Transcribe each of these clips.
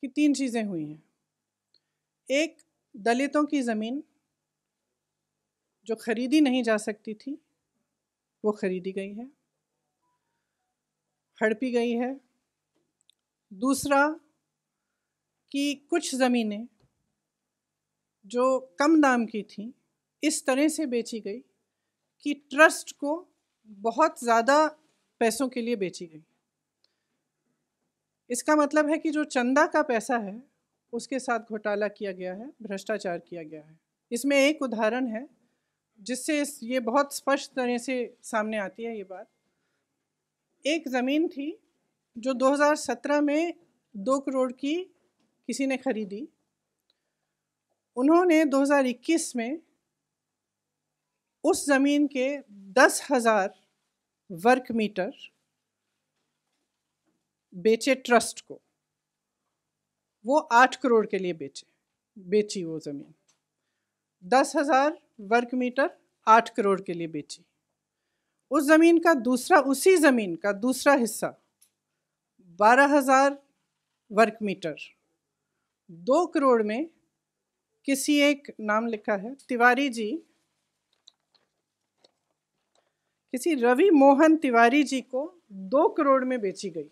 कि तीन चीज़ें हुई हैं एक दलितों की ज़मीन जो खरीदी नहीं जा सकती थी वो खरीदी गई है हड़पी गई है दूसरा कि कुछ ज़मीनें जो कम दाम की थी इस तरह से बेची गई कि ट्रस्ट को बहुत ज़्यादा पैसों के लिए बेची गई इसका मतलब है कि जो चंदा का पैसा है उसके साथ घोटाला किया गया है भ्रष्टाचार किया गया है इसमें एक उदाहरण है जिससे ये बहुत स्पष्ट तरह से सामने आती है ये बात एक ज़मीन थी जो 2017 में दो करोड़ की किसी ने खरीदी उन्होंने 2021 में उस ज़मीन के दस हज़ार वर्क मीटर बेचे ट्रस्ट को वो आठ करोड़ के लिए बेचे बेची वो ज़मीन दस हज़ार वर्ग मीटर आठ करोड़ के लिए बेची उस ज़मीन का दूसरा उसी ज़मीन का दूसरा हिस्सा बारह हज़ार वर्ग मीटर दो करोड़ में किसी एक नाम लिखा है तिवारी जी किसी रवि मोहन तिवारी जी को दो करोड़ में बेची गई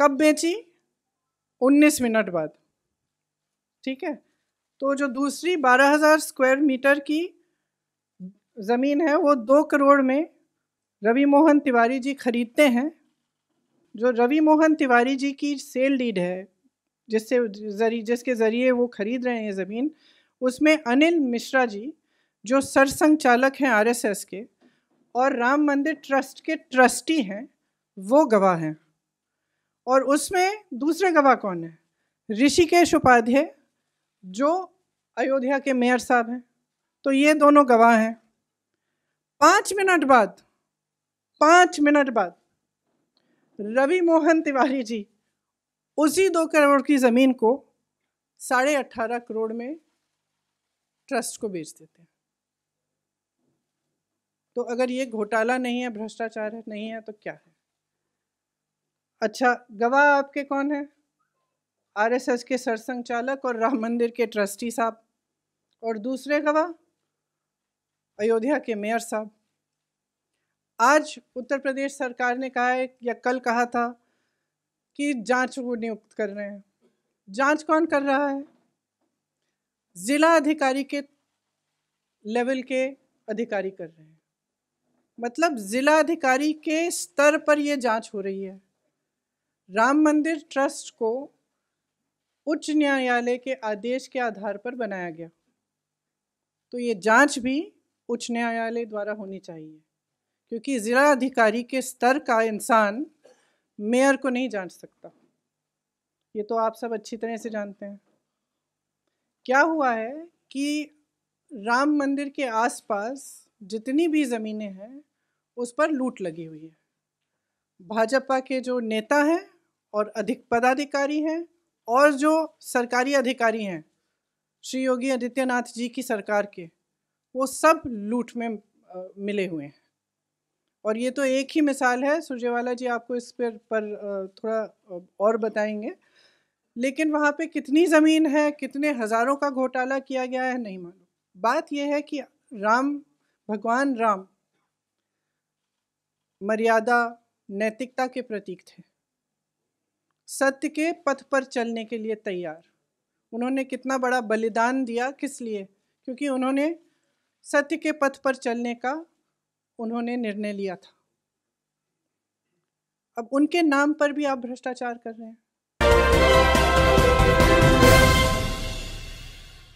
कब बेची 19 मिनट बाद ठीक है तो जो दूसरी 12000 स्क्वायर मीटर की ज़मीन है वो दो करोड़ में रवि मोहन तिवारी जी खरीदते हैं जो रवि मोहन तिवारी जी की सेल डीड है जिससे जरिए जिसके ज़रिए वो खरीद रहे हैं ज़मीन उसमें अनिल मिश्रा जी जो सरसंघ चालक हैं आरएसएस के और राम मंदिर ट्रस्ट के ट्रस्टी हैं वो गवाह हैं और उसमें दूसरे गवाह कौन है ऋषिकेश उपाध्याय जो अयोध्या के मेयर साहब हैं तो ये दोनों गवाह हैं पाँच मिनट बाद पाँच मिनट बाद रवि मोहन तिवारी जी उसी दो करोड़ की ज़मीन को साढ़े अट्ठारह करोड़ में ट्रस्ट को बेच देते हैं तो अगर ये घोटाला नहीं है भ्रष्टाचार नहीं है तो क्या है अच्छा गवाह आपके कौन है आरएसएस के सरसंघ चालक और राम मंदिर के ट्रस्टी साहब और दूसरे गवाह अयोध्या के मेयर साहब आज उत्तर प्रदेश सरकार ने कहा है या कल कहा था कि जांच वो नियुक्त कर रहे हैं जांच कौन कर रहा है जिला अधिकारी के लेवल के अधिकारी कर रहे हैं मतलब जिला अधिकारी के स्तर पर यह जांच हो रही है राम मंदिर ट्रस्ट को उच्च न्यायालय के आदेश के आधार पर बनाया गया तो ये जांच भी उच्च न्यायालय द्वारा होनी चाहिए क्योंकि ज़िला अधिकारी के स्तर का इंसान मेयर को नहीं जांच सकता ये तो आप सब अच्छी तरह से जानते हैं क्या हुआ है कि राम मंदिर के आसपास जितनी भी ज़मीनें हैं उस पर लूट लगी हुई है भाजपा के जो नेता हैं और अधिक पदाधिकारी हैं और जो सरकारी अधिकारी हैं श्री योगी आदित्यनाथ जी की सरकार के वो सब लूट में मिले हुए हैं और ये तो एक ही मिसाल है सुरजेवाला जी आपको इस पर पर थोड़ा और बताएंगे लेकिन वहाँ पे कितनी ज़मीन है कितने हज़ारों का घोटाला किया गया है नहीं मालूम बात यह है कि राम भगवान राम मर्यादा नैतिकता के प्रतीक थे सत्य के पथ पर चलने के लिए तैयार उन्होंने कितना बड़ा बलिदान दिया किस लिए क्योंकि उन्होंने सत्य के पथ पर चलने का उन्होंने निर्णय लिया था अब उनके नाम पर भी आप भ्रष्टाचार कर रहे हैं